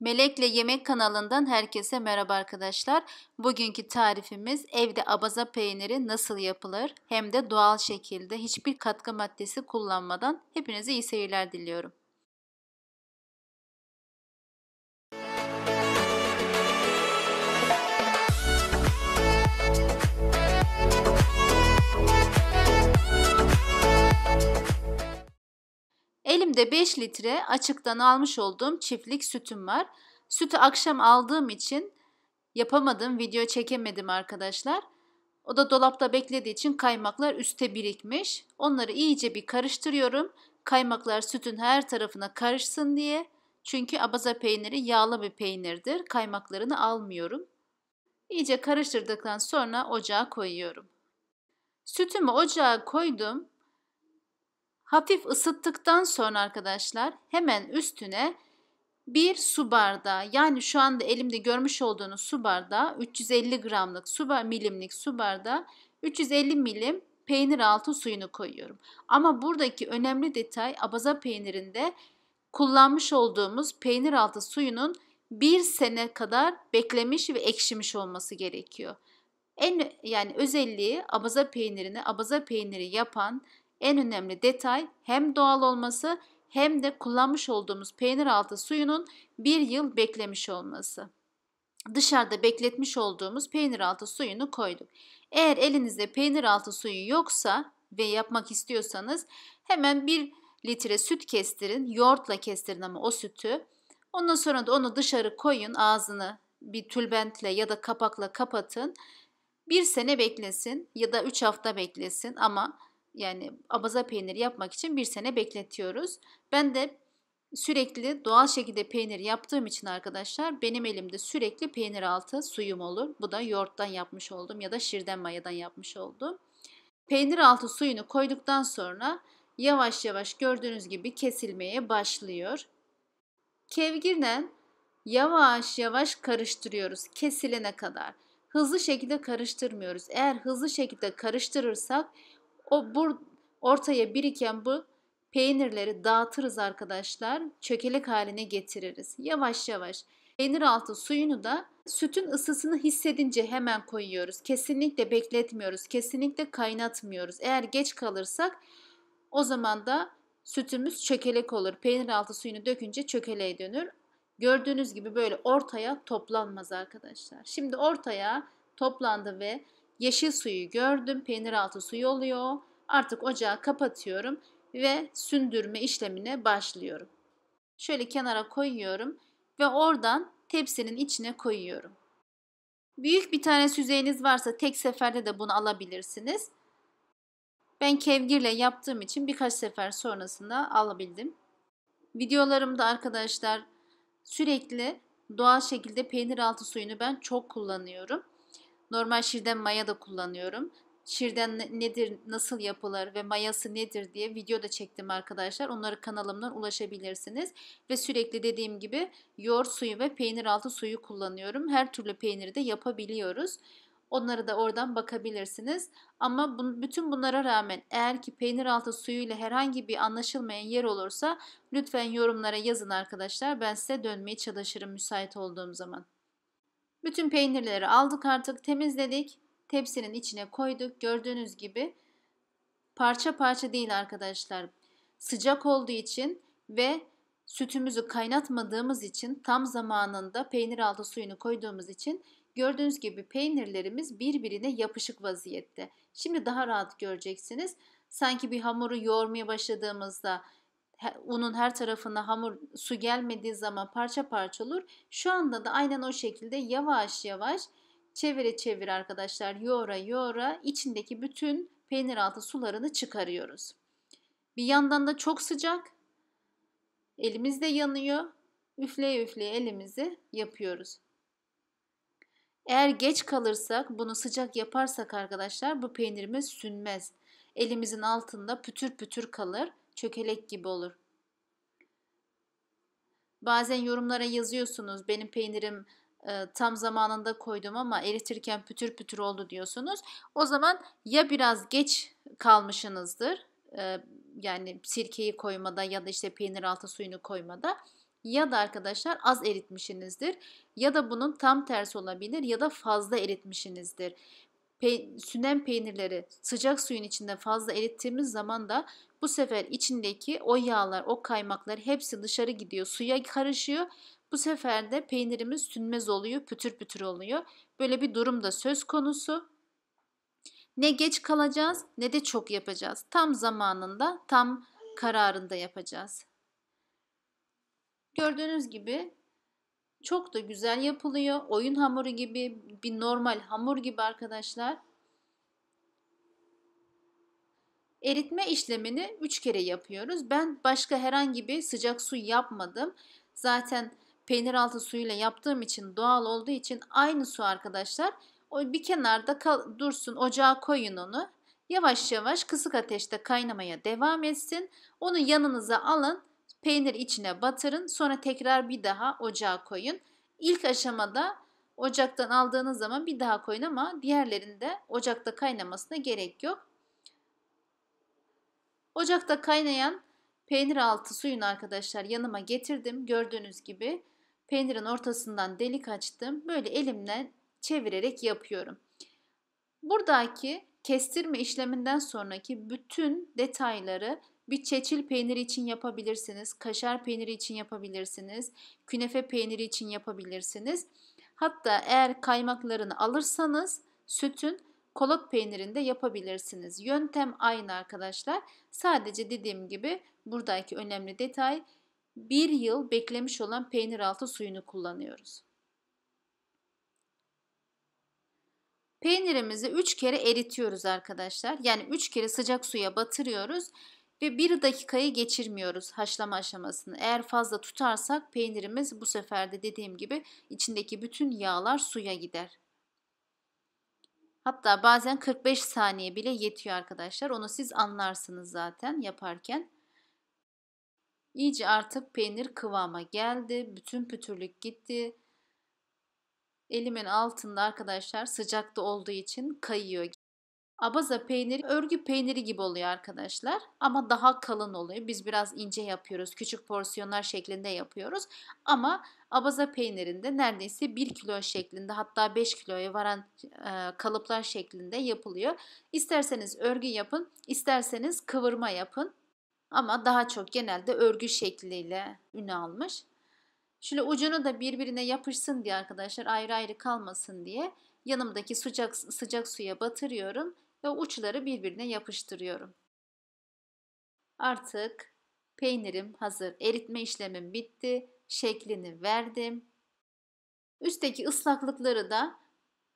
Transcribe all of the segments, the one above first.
Melekle Yemek kanalından herkese merhaba arkadaşlar. Bugünkü tarifimiz evde abaza peyniri nasıl yapılır hem de doğal şekilde hiçbir katkı maddesi kullanmadan hepinize iyi seyirler diliyorum. günde 5 litre açıktan almış olduğum çiftlik sütüm var. Sütü akşam aldığım için yapamadım, video çekemedim arkadaşlar. O da dolapta beklediği için kaymaklar üste birikmiş. Onları iyice bir karıştırıyorum. Kaymaklar sütün her tarafına karışsın diye. Çünkü abaza peyniri yağlı bir peynirdir. Kaymaklarını almıyorum. İyice karıştırdıktan sonra ocağa koyuyorum. Sütümü ocağa koydum. Hafif ısıttıktan sonra arkadaşlar hemen üstüne bir su bardağı yani şu anda elimde görmüş olduğunuz su bardağı 350 gramlık su bar milimlik su bardağı 350 milim peynir altı suyunu koyuyorum. Ama buradaki önemli detay abaza peynirinde kullanmış olduğumuz peynir altı suyunun bir sene kadar beklemiş ve ekşimiş olması gerekiyor. En yani özelliği abaza peynirini abaza peyniri yapan en önemli detay hem doğal olması hem de kullanmış olduğumuz peynir altı suyunun bir yıl beklemiş olması. Dışarıda bekletmiş olduğumuz peynir altı suyunu koyduk. Eğer elinizde peynir altı suyu yoksa ve yapmak istiyorsanız hemen bir litre süt kestirin. Yoğurtla kestirin ama o sütü. Ondan sonra da onu dışarı koyun ağzını bir tülbentle ya da kapakla kapatın. Bir sene beklesin ya da üç hafta beklesin ama yani abaza peyniri yapmak için bir sene bekletiyoruz. Ben de sürekli doğal şekilde peynir yaptığım için arkadaşlar benim elimde sürekli peynir altı suyum olur. Bu da yoğurttan yapmış oldum ya da şirden mayadan yapmış oldum. Peynir altı suyunu koyduktan sonra yavaş yavaş gördüğünüz gibi kesilmeye başlıyor. Kevgirle yavaş yavaş karıştırıyoruz kesilene kadar. Hızlı şekilde karıştırmıyoruz. Eğer hızlı şekilde karıştırırsak o bur ortaya biriken bu peynirleri dağıtırız arkadaşlar. Çökelek haline getiririz. Yavaş yavaş. Peynir altı suyunu da sütün ısısını hissedince hemen koyuyoruz. Kesinlikle bekletmiyoruz. Kesinlikle kaynatmıyoruz. Eğer geç kalırsak o zaman da sütümüz çökelek olur. Peynir altı suyunu dökünce çökeleğe dönür. Gördüğünüz gibi böyle ortaya toplanmaz arkadaşlar. Şimdi ortaya toplandı ve Yeşil suyu gördüm. Peynir altı suyu oluyor. Artık ocağı kapatıyorum ve sündürme işlemine başlıyorum. Şöyle kenara koyuyorum ve oradan tepsinin içine koyuyorum. Büyük bir tane süzeyiniz varsa tek seferde de bunu alabilirsiniz. Ben kevgirle yaptığım için birkaç sefer sonrasında alabildim. Videolarımda arkadaşlar sürekli doğal şekilde peynir altı suyunu ben çok kullanıyorum. Normal şirden maya da kullanıyorum. Şirden nedir, nasıl yapılır ve mayası nedir diye video da çektim arkadaşlar. Onları kanalımdan ulaşabilirsiniz. Ve sürekli dediğim gibi yoğur suyu ve peynir altı suyu kullanıyorum. Her türlü peyniri de yapabiliyoruz. Onları da oradan bakabilirsiniz. Ama bu, bütün bunlara rağmen eğer ki peynir altı suyu ile herhangi bir anlaşılmayan yer olursa lütfen yorumlara yazın arkadaşlar. Ben size dönmeye çalışırım müsait olduğum zaman. Bütün peynirleri aldık artık temizledik. Tepsinin içine koyduk. Gördüğünüz gibi parça parça değil arkadaşlar. Sıcak olduğu için ve sütümüzü kaynatmadığımız için tam zamanında peynir altı suyunu koyduğumuz için gördüğünüz gibi peynirlerimiz birbirine yapışık vaziyette. Şimdi daha rahat göreceksiniz. Sanki bir hamuru yoğurmaya başladığımızda unun her tarafına hamur su gelmediği zaman parça parça olur. Şu anda da aynen o şekilde yavaş yavaş çevire çevir arkadaşlar yoğura yoğura içindeki bütün peynir altı sularını çıkarıyoruz. Bir yandan da çok sıcak. elimizde yanıyor. Üfleye üfleye elimizi yapıyoruz. Eğer geç kalırsak bunu sıcak yaparsak arkadaşlar bu peynirimiz sünmez. Elimizin altında pütür pütür kalır çökelek gibi olur. Bazen yorumlara yazıyorsunuz benim peynirim e, tam zamanında koydum ama eritirken pütür pütür oldu diyorsunuz. O zaman ya biraz geç kalmışsınızdır e, yani sirkeyi koymada ya da işte peynir altı suyunu koymada ya da arkadaşlar az eritmişsinizdir ya da bunun tam tersi olabilir ya da fazla eritmişsinizdir pe sünen peynirleri sıcak suyun içinde fazla erittiğimiz zaman da bu sefer içindeki o yağlar, o kaymaklar hepsi dışarı gidiyor, suya karışıyor. Bu sefer de peynirimiz sünmez oluyor, pütür pütür oluyor. Böyle bir durum da söz konusu. Ne geç kalacağız ne de çok yapacağız. Tam zamanında, tam kararında yapacağız. Gördüğünüz gibi çok da güzel yapılıyor. Oyun hamuru gibi bir normal hamur gibi arkadaşlar. Eritme işlemini 3 kere yapıyoruz. Ben başka herhangi bir sıcak su yapmadım. Zaten peynir altı suyuyla yaptığım için doğal olduğu için aynı su arkadaşlar. O bir kenarda kal, dursun ocağa koyun onu. Yavaş yavaş kısık ateşte kaynamaya devam etsin. Onu yanınıza alın. Peynir içine batırın. Sonra tekrar bir daha ocağa koyun. İlk aşamada ocaktan aldığınız zaman bir daha koyun ama diğerlerinde ocakta kaynamasına gerek yok. Ocakta kaynayan peynir altı suyunu arkadaşlar yanıma getirdim. Gördüğünüz gibi peynirin ortasından delik açtım. Böyle elimle çevirerek yapıyorum. Buradaki kestirme işleminden sonraki bütün detayları bir çeçil peyniri için yapabilirsiniz, kaşar peyniri için yapabilirsiniz, künefe peyniri için yapabilirsiniz. Hatta eğer kaymaklarını alırsanız sütün kolot peynirinde yapabilirsiniz. Yöntem aynı arkadaşlar. Sadece dediğim gibi buradaki önemli detay bir yıl beklemiş olan peynir altı suyunu kullanıyoruz. Peynirimizi 3 kere eritiyoruz arkadaşlar. Yani 3 kere sıcak suya batırıyoruz ve 1 dakikayı geçirmiyoruz haşlama aşamasını. Eğer fazla tutarsak peynirimiz bu sefer de dediğim gibi içindeki bütün yağlar suya gider. Hatta bazen 45 saniye bile yetiyor arkadaşlar. Onu siz anlarsınız zaten yaparken. İyice artık peynir kıvama geldi. Bütün pütürlük gitti. Elimin altında arkadaşlar sıcakta olduğu için kayıyor. Abaza peyniri örgü peyniri gibi oluyor arkadaşlar ama daha kalın oluyor. Biz biraz ince yapıyoruz. Küçük porsiyonlar şeklinde yapıyoruz. Ama abaza peynirinde neredeyse 1 kilo şeklinde hatta 5 kiloya varan e, kalıplar şeklinde yapılıyor. İsterseniz örgü yapın, isterseniz kıvırma yapın. Ama daha çok genelde örgü şekliyle ün almış. Şöyle ucunu da birbirine yapışsın diye arkadaşlar ayrı ayrı kalmasın diye yanımdaki sıcak sıcak suya batırıyorum ve uçları birbirine yapıştırıyorum. Artık peynirim hazır. Eritme işlemim bitti. Şeklini verdim. Üstteki ıslaklıkları da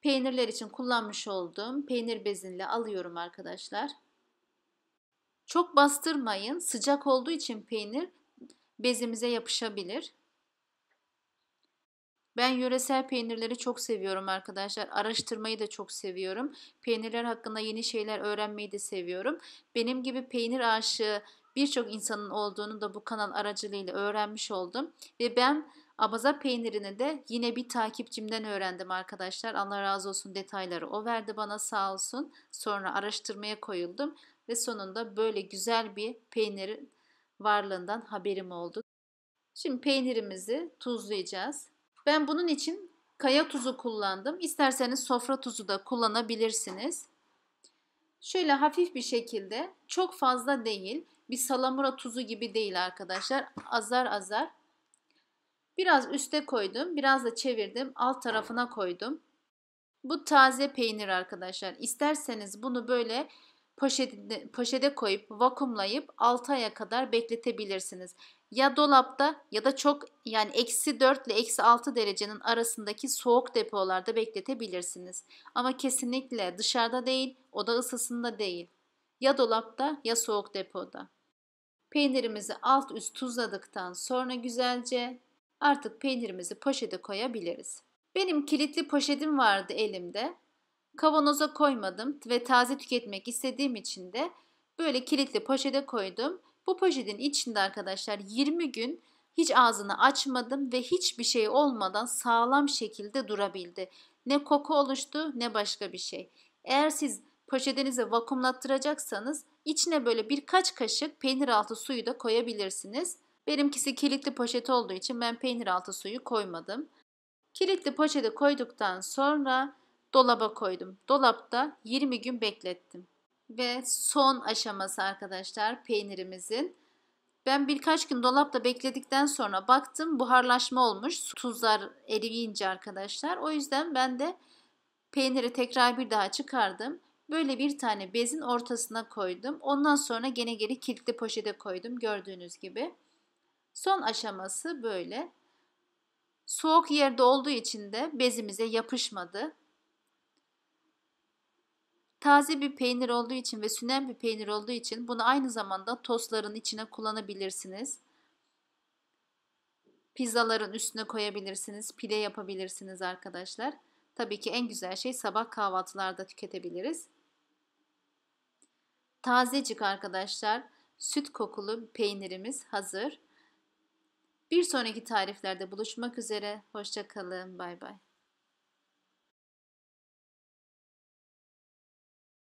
peynirler için kullanmış olduğum peynir bezinle alıyorum arkadaşlar. Çok bastırmayın. Sıcak olduğu için peynir bezimize yapışabilir. Ben yöresel peynirleri çok seviyorum arkadaşlar. Araştırmayı da çok seviyorum. Peynirler hakkında yeni şeyler öğrenmeyi de seviyorum. Benim gibi peynir aşığı birçok insanın olduğunu da bu kanal aracılığıyla öğrenmiş oldum. Ve ben abaza peynirini de yine bir takipçimden öğrendim arkadaşlar. Allah razı olsun detayları o verdi bana sağ olsun. Sonra araştırmaya koyuldum ve sonunda böyle güzel bir peynirin varlığından haberim oldu. Şimdi peynirimizi tuzlayacağız. Ben bunun için kaya tuzu kullandım. İsterseniz sofra tuzu da kullanabilirsiniz. Şöyle hafif bir şekilde çok fazla değil. Bir salamura tuzu gibi değil arkadaşlar. Azar azar. Biraz üste koydum. Biraz da çevirdim. Alt tarafına koydum. Bu taze peynir arkadaşlar. İsterseniz bunu böyle poşete, poşete koyup vakumlayıp 6 aya kadar bekletebilirsiniz. Ya dolapta ya da çok yani eksi 4 ile eksi 6 derecenin arasındaki soğuk depolarda bekletebilirsiniz. Ama kesinlikle dışarıda değil, oda ısısında değil. Ya dolapta ya soğuk depoda. Peynirimizi alt üst tuzladıktan sonra güzelce artık peynirimizi poşete koyabiliriz. Benim kilitli poşetim vardı elimde. Kavanoza koymadım ve taze tüketmek istediğim için de böyle kilitli poşete koydum. Bu poşetin içinde arkadaşlar 20 gün hiç ağzını açmadım ve hiçbir şey olmadan sağlam şekilde durabildi. Ne koku oluştu ne başka bir şey. Eğer siz poşetinizi vakumlattıracaksanız içine böyle birkaç kaşık peynir altı suyu da koyabilirsiniz. Benimkisi kilitli poşet olduğu için ben peynir altı suyu koymadım. Kilitli poşete koyduktan sonra dolaba koydum. Dolapta 20 gün beklettim. Ve son aşaması arkadaşlar peynirimizin. Ben birkaç gün dolapta bekledikten sonra baktım buharlaşma olmuş. Tuzlar eriyince arkadaşlar. O yüzden ben de peyniri tekrar bir daha çıkardım. Böyle bir tane bezin ortasına koydum. Ondan sonra gene geri kilitli poşete koydum gördüğünüz gibi. Son aşaması böyle. Soğuk yerde olduğu için de bezimize yapışmadı. Taze bir peynir olduğu için ve sünen bir peynir olduğu için bunu aynı zamanda tostların içine kullanabilirsiniz. Pizzaların üstüne koyabilirsiniz, pide yapabilirsiniz arkadaşlar. Tabii ki en güzel şey sabah kahvaltılarda tüketebiliriz. Tazecik arkadaşlar süt kokulu peynirimiz hazır. Bir sonraki tariflerde buluşmak üzere. Hoşçakalın. Bay bay.